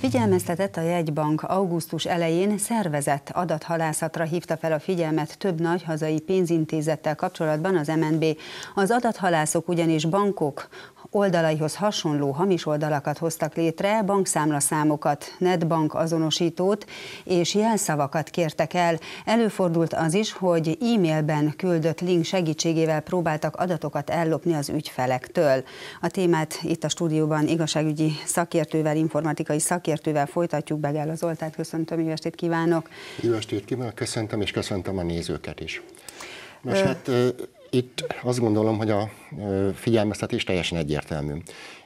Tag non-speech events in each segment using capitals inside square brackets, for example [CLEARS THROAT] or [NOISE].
Figyelmeztetett a jegybank augusztus elején szervezett adathalászatra hívta fel a figyelmet több nagy hazai pénzintézettel kapcsolatban az MNB. Az adathalászok ugyanis bankok oldalaihoz hasonló hamis oldalakat hoztak létre, bankszámlaszámokat, netbank azonosítót és jelszavakat kértek el. Előfordult az is, hogy e-mailben küldött link segítségével próbáltak adatokat ellopni az ügyfelektől. A témát itt a stúdióban igazságügyi szakértővel, informatikai szakértővel folytatjuk. Begel az oltát köszöntöm, jó estét kívánok! Jó estét kívánok, köszöntöm, és köszöntöm a nézőket is. Most Ö... hát itt azt gondolom, hogy a figyelmeztetés teljesen egyértelmű.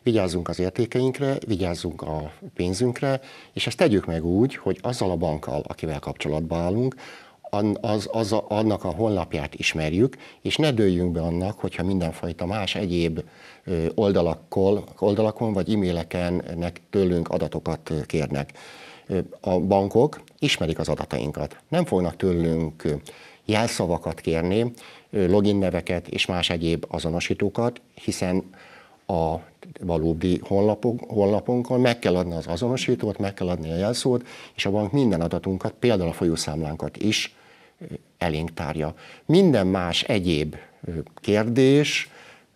Vigyázzunk az értékeinkre, vigyázzunk a pénzünkre, és ezt tegyük meg úgy, hogy azzal a bankkal, akivel kapcsolatban állunk, az, az a, annak a honlapját ismerjük, és ne dőljünk be annak, hogyha mindenfajta más egyéb oldalakkal, oldalakon vagy e-maileken tőlünk adatokat kérnek. A bankok ismerik az adatainkat, nem fognak tőlünk jelszavakat kérni, login neveket és más egyéb azonosítókat, hiszen a valódi honlapunk, honlapunkon meg kell adni az azonosítót, meg kell adni a jelszót, és a bank minden adatunkat, például a folyószámlánkat is elénk tárja. Minden más egyéb kérdés,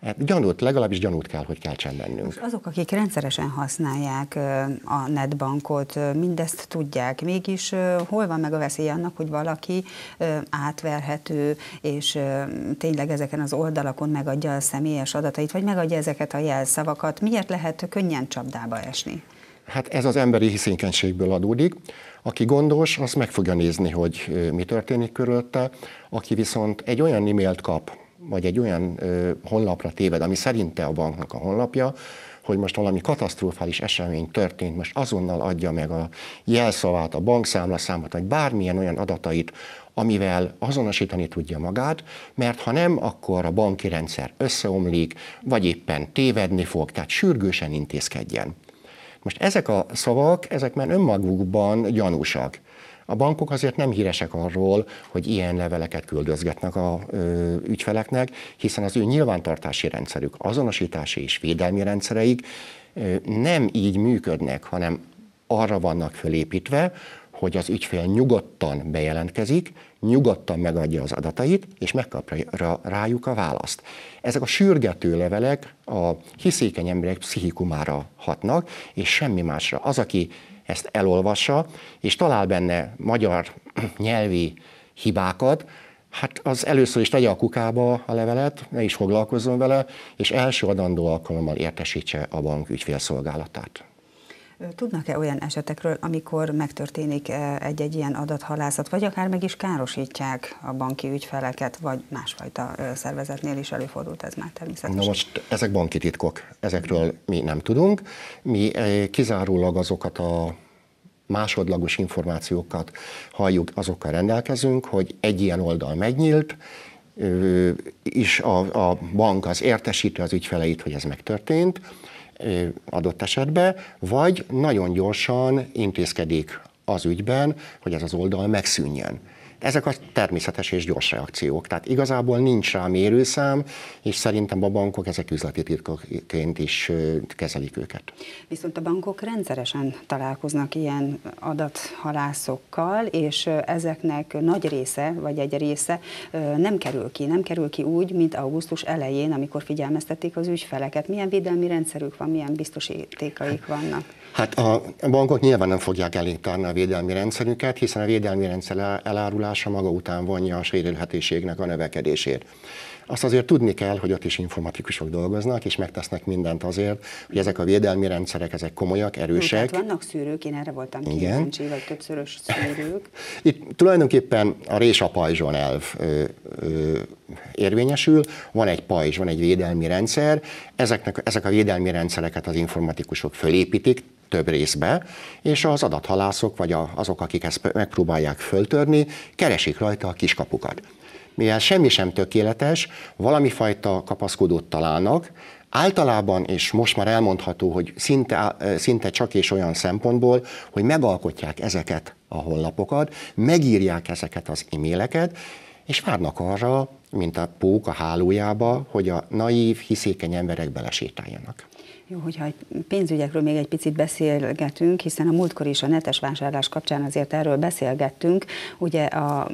Hát gyanút, legalábbis gyanút kell, hogy keltsen bennünk. És azok, akik rendszeresen használják a netbankot, mindezt tudják. Mégis hol van meg a veszély annak, hogy valaki átverhető, és tényleg ezeken az oldalakon megadja a személyes adatait, vagy megadja ezeket a jelszavakat? Miért lehet könnyen csapdába esni? Hát ez az emberi hiszénkenységből adódik. Aki gondos, az meg fogja nézni, hogy mi történik körülötte. Aki viszont egy olyan e-mailt kap, vagy egy olyan ö, honlapra téved, ami szerinte a banknak a honlapja, hogy most valami katasztrofális esemény történt, most azonnal adja meg a jelszavát, a bankszámlaszámot, vagy bármilyen olyan adatait, amivel azonosítani tudja magát, mert ha nem, akkor a banki rendszer összeomlik, vagy éppen tévedni fog, tehát sürgősen intézkedjen. Most ezek a szavak, ezek már önmagukban gyanúsak. A bankok azért nem híresek arról, hogy ilyen leveleket küldözgetnek a ö, ügyfeleknek, hiszen az ő nyilvántartási rendszerük, azonosítási és védelmi rendszereik ö, nem így működnek, hanem arra vannak fölépítve, hogy az ügyfél nyugodtan bejelentkezik, nyugodtan megadja az adatait, és megkapja rájuk a választ. Ezek a sürgető levelek a hiszékeny emberek pszichikumára hatnak, és semmi másra. Az, aki ezt elolvassa, és talál benne magyar [CLEARS THROAT] nyelvi hibákat, hát az először is tegye a kukába a levelet, ne is foglalkozzon vele, és első adandó alkalommal értesítse a bank ügyfélszolgálatát. Tudnak-e olyan esetekről, amikor megtörténik e, egy-egy ilyen adathalászat, vagy akár meg is károsítják a banki ügyfeleket, vagy másfajta e, szervezetnél is előfordult ez már természetesen? Na most ezek banki titkok, ezekről mi nem tudunk. Mi e, kizárólag azokat a másodlagos információkat halljuk, azokkal rendelkezünk, hogy egy ilyen oldal megnyílt, is a, a bank az értesíti az ügyfeleit, hogy ez megtörtént adott esetben, vagy nagyon gyorsan intézkedik az ügyben, hogy ez az oldal megszűnjen. Ezek a természetes és gyors reakciók. Tehát igazából nincs rá mérőszám, és szerintem a bankok ezek üzleti titkokként is kezelik őket. Viszont a bankok rendszeresen találkoznak ilyen adathalászokkal, és ezeknek nagy része, vagy egy része nem kerül ki. Nem kerül ki úgy, mint augusztus elején, amikor figyelmeztették az ügyfeleket. Milyen védelmi rendszerük van, milyen biztosítékaik vannak? Hát a bankok nyilván nem fogják elégtárni a védelmi rendszerüket, hiszen a védelmi rendszer elárulás megvalósulása maga után vonja a sérülhetőségnek a növekedését. Azt azért tudni kell, hogy ott is informatikusok dolgoznak, és megtesznek mindent azért, hogy ezek a védelmi rendszerek, ezek komolyak, erősek. Hát vannak szűrők, én erre voltam Igen. kíváncsi, vagy többszörös szűrők. [LAUGHS] Itt tulajdonképpen a pajzson elv ö, ö, érvényesül, van egy pajzs, van egy védelmi rendszer, ezeknek, ezek a védelmi rendszereket az informatikusok fölépítik, több részbe, és az adathalászok, vagy azok, akik ezt megpróbálják föltörni, keresik rajta a kiskapukat. Mivel semmi sem tökéletes, valami fajta kapaszkodót találnak, Általában, és most már elmondható, hogy szinte, szinte csak és olyan szempontból, hogy megalkotják ezeket a honlapokat, megírják ezeket az e-maileket, és várnak arra, mint a pók a hálójába, hogy a naív, hiszékeny emberek belesétáljanak. Jó, hogyha egy pénzügyekről még egy picit beszélgetünk, hiszen a múltkor is a netes vásárlás kapcsán azért erről beszélgettünk. Ugye a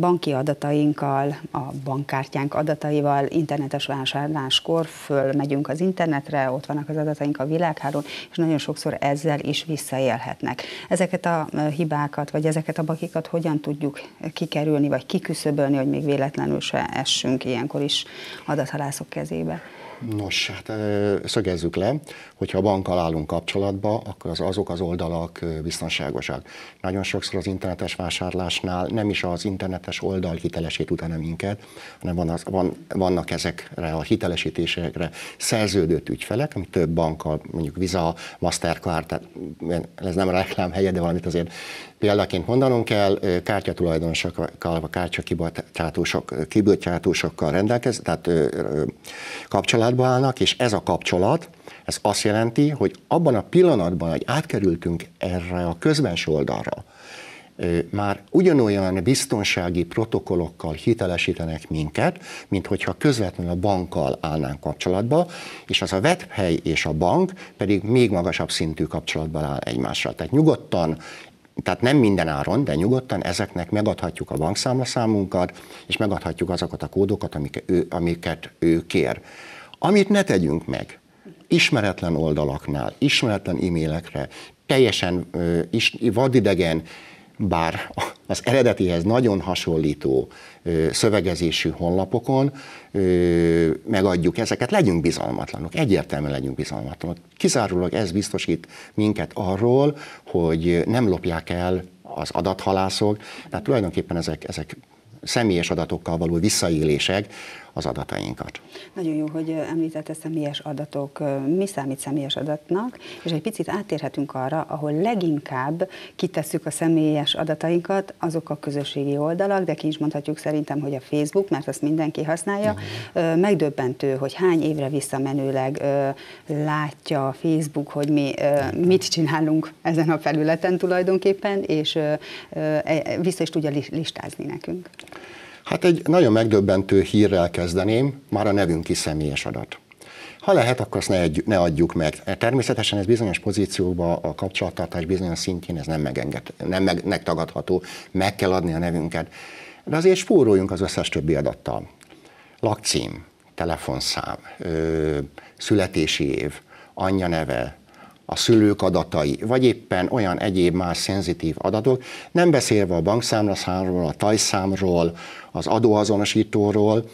banki adatainkkal, a bankkártyánk adataival internetes vásárláskor fölmegyünk az internetre, ott vannak az adataink a világháron, és nagyon sokszor ezzel is visszaélhetnek. Ezeket a hibákat, vagy ezeket a bakikat hogyan tudjuk kikerülni, vagy kiküszöbölni, hogy még véletlenül se essünk ilyenkor is adathalászok kezébe? Nos, hát szögezzük le, hogyha a bankkal állunk kapcsolatba, akkor az, azok az oldalak biztonságosak. Nagyon sokszor az internetes vásárlásnál nem is az internetes oldal hitelesít utána minket, hanem van az, van, vannak ezekre a hitelesítésekre szerződött ügyfelek, ami több bankkal, mondjuk Visa, Mastercard, tehát ez nem a reklám helye, de valamit azért Példaként mondanunk kell, kártyatulajdonosokkal, vagy kártyakibocsátósokkal rendelkez, tehát kapcsolatba állnak, és ez a kapcsolat, ez azt jelenti, hogy abban a pillanatban, hogy átkerültünk erre a közbens oldalra, már ugyanolyan biztonsági protokollokkal hitelesítenek minket, mint hogyha közvetlenül a bankkal állnánk kapcsolatba, és az a webhely és a bank pedig még magasabb szintű kapcsolatban áll egymással. Tehát nyugodtan tehát nem minden áron, de nyugodtan ezeknek megadhatjuk a bankszámlaszámunkat, és megadhatjuk azokat a kódokat, amik ő, amiket ő kér. Amit ne tegyünk meg, ismeretlen oldalaknál, ismeretlen e-mailekre, teljesen ö, is, vadidegen bár az eredetihez nagyon hasonlító szövegezésű honlapokon megadjuk ezeket, legyünk bizalmatlanok, egyértelműen legyünk bizalmatlanok. Kizárólag ez biztosít minket arról, hogy nem lopják el az adathalászok, tehát tulajdonképpen ezek, ezek személyes adatokkal való visszaélések, az adatainkat. Nagyon jó, hogy említette személyes adatok. Mi számít személyes adatnak? És egy picit átérhetünk arra, ahol leginkább kitesszük a személyes adatainkat, azok a közösségi oldalak, de ki is mondhatjuk szerintem, hogy a Facebook, mert azt mindenki használja. Uh-huh. Megdöbbentő, hogy hány évre visszamenőleg látja a Facebook, hogy mi mit csinálunk ezen a felületen tulajdonképpen, és e, e, vissza is tudja listázni nekünk. Hát egy nagyon megdöbbentő hírrel kezdeném, már a nevünk is személyes adat. Ha lehet, akkor azt ne, egy, ne adjuk meg. Természetesen ez bizonyos pozícióban a kapcsolattartás bizonyos szintjén ez nem, megenged, nem meg, megtagadható, meg kell adni a nevünket. De azért spóroljunk az összes többi adattal. Lakcím, telefonszám, ö, születési év, anyja neve, a szülők adatai, vagy éppen olyan egyéb más szenzitív adatok, nem beszélve a bankszámlaszámról, a tajszámról, az adóazonosítóról,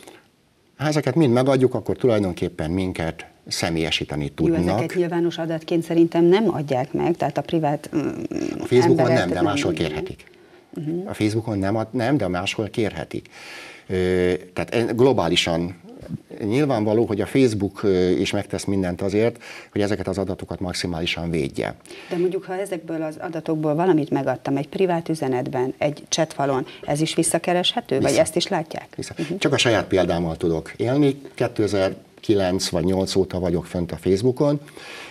ha ezeket mind megadjuk, akkor tulajdonképpen minket személyesíteni tudnak. Jó, ezeket nyilvános adatként szerintem nem adják meg, tehát a privát mm, A Facebookon nem, de máshol nem kérhetik. Uh-huh. A Facebookon nem, nem, de máshol kérhetik. tehát globálisan nyilvánvaló, hogy a Facebook is megtesz mindent azért, hogy ezeket az adatokat maximálisan védje. De mondjuk, ha ezekből az adatokból valamit megadtam egy privát üzenetben, egy chatfalon, ez is visszakereshető, Vissza. vagy ezt is látják? Vissza. Uh-huh. Csak a saját példámmal tudok élni. 2000 9 vagy 8 óta vagyok fönt a Facebookon,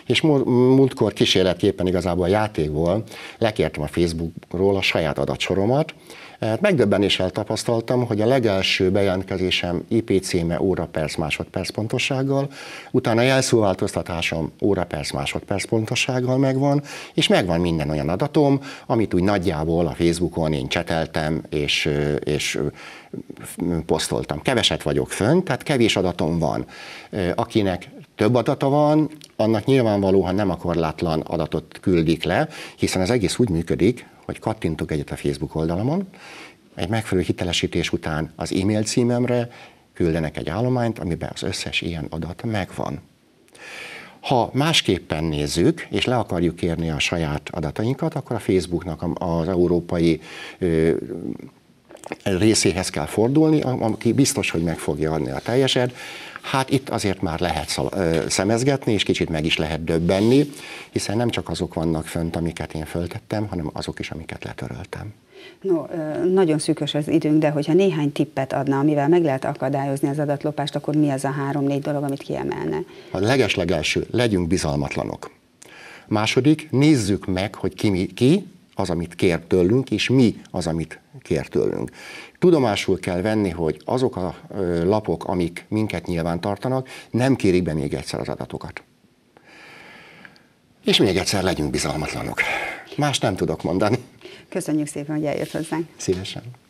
és múltkor kísérletképpen igazából a játékból lekértem a Facebookról a saját adatsoromat, hát megdöbbenéssel tapasztaltam, hogy a legelső bejelentkezésem IP címe óra perc másodperc pontossággal, utána a jelszóváltoztatásom óra perc másodperc pontossággal megvan, és megvan minden olyan adatom, amit úgy nagyjából a Facebookon én cseteltem, és, és posztoltam. Keveset vagyok fönn, tehát kevés adatom van. Akinek több adata van, annak nyilvánvalóan nem a korlátlan adatot küldik le, hiszen az egész úgy működik, hogy kattintok egyet a Facebook oldalamon, egy megfelelő hitelesítés után az e-mail címemre küldenek egy állományt, amiben az összes ilyen adat megvan. Ha másképpen nézzük, és le akarjuk kérni a saját adatainkat, akkor a Facebooknak az európai részéhez kell fordulni, aki biztos, hogy meg fogja adni a teljesed. Hát itt azért már lehet szemezgetni, és kicsit meg is lehet döbbenni, hiszen nem csak azok vannak fönt, amiket én föltettem, hanem azok is, amiket letöröltem. No, nagyon szűkös az időnk, de hogyha néhány tippet adna, amivel meg lehet akadályozni az adatlopást, akkor mi az a három-négy dolog, amit kiemelne? A legeslegelső, legyünk bizalmatlanok. Második, nézzük meg, hogy ki, ki az, amit kér tőlünk, és mi az, amit kér tőlünk. Tudomásul kell venni, hogy azok a lapok, amik minket nyilvántartanak, nem kérik be még egyszer az adatokat. És még egyszer legyünk bizalmatlanok. Más nem tudok mondani. Köszönjük szépen, hogy eljött hozzánk. Szívesen.